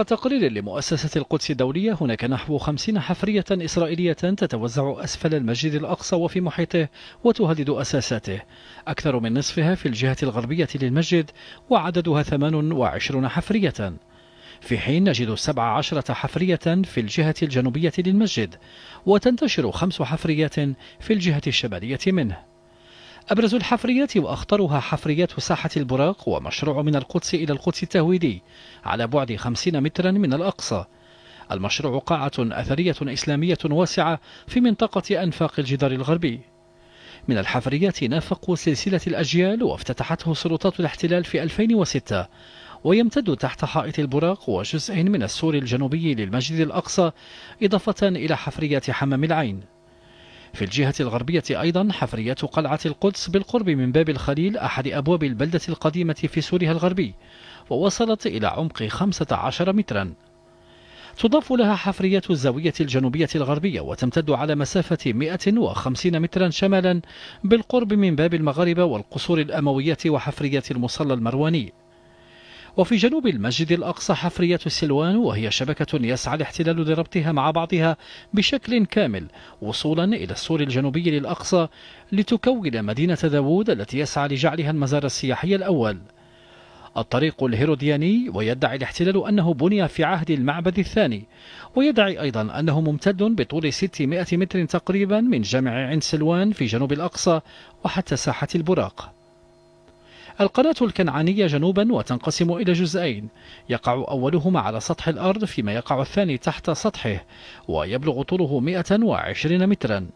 وفق تقرير لمؤسسة القدس الدولية هناك نحو 50 حفرية إسرائيلية تتوزع أسفل المسجد الأقصى وفي محيطه وتهدد أساساته أكثر من نصفها في الجهة الغربية للمسجد وعددها 28 حفرية في حين نجد 17 حفرية في الجهة الجنوبية للمسجد وتنتشر خمس حفريات في الجهة الشمالية منه أبرز الحفريات وأخطرها حفريات ساحة البراق ومشروع من القدس إلى القدس التهويدي على بعد 50 مترا من الأقصى المشروع قاعة أثرية إسلامية واسعة في منطقة أنفاق الجدار الغربي من الحفريات نافق سلسلة الأجيال وافتتحته سلطات الاحتلال في 2006 ويمتد تحت حائط البراق وجزء من السور الجنوبي للمسجد الأقصى إضافة إلى حفريات حمام العين في الجهة الغربية أيضا حفريات قلعة القدس بالقرب من باب الخليل أحد أبواب البلدة القديمة في سورها الغربي ووصلت إلى عمق 15 مترا تضاف لها حفريات الزاوية الجنوبية الغربية وتمتد على مسافة 150 مترا شمالا بالقرب من باب المغاربة والقصور الأموية وحفريات المصلى المرواني وفي جنوب المسجد الأقصى حفرية السلوان وهي شبكة يسعى الاحتلال لربطها مع بعضها بشكل كامل وصولا إلى السور الجنوبي للأقصى لتكون مدينة داوود التي يسعى لجعلها المزار السياحي الأول الطريق الهيرودياني ويدعي الاحتلال أنه بني في عهد المعبد الثاني ويدعي أيضا أنه ممتد بطول 600 متر تقريبا من جامع عين سلوان في جنوب الأقصى وحتى ساحة البراق القناة الكنعانية جنوبا وتنقسم إلى جزئين يقع أولهما على سطح الأرض فيما يقع الثاني تحت سطحه ويبلغ طوله 120 مترا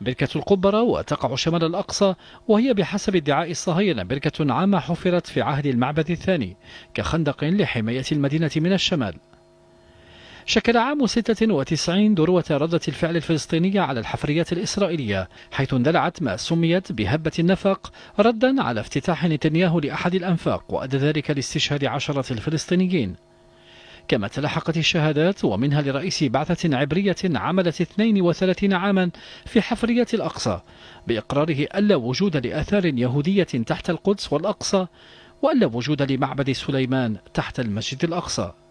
بركة القبرة وتقع شمال الأقصى وهي بحسب ادعاء الصهاينة بركة عامة حفرت في عهد المعبد الثاني كخندق لحماية المدينة من الشمال شكل عام 96 ذروة ردة الفعل الفلسطينية على الحفريات الإسرائيلية حيث اندلعت ما سميت بهبة النفق ردا على افتتاح نتنياهو لأحد الأنفاق وأدى ذلك لاستشهاد عشرة الفلسطينيين كما تلاحقت الشهادات ومنها لرئيس بعثة عبرية عملت 32 عاما في حفرية الأقصى بإقراره ألا وجود لآثار يهودية تحت القدس والأقصى وألا وجود لمعبد سليمان تحت المسجد الأقصى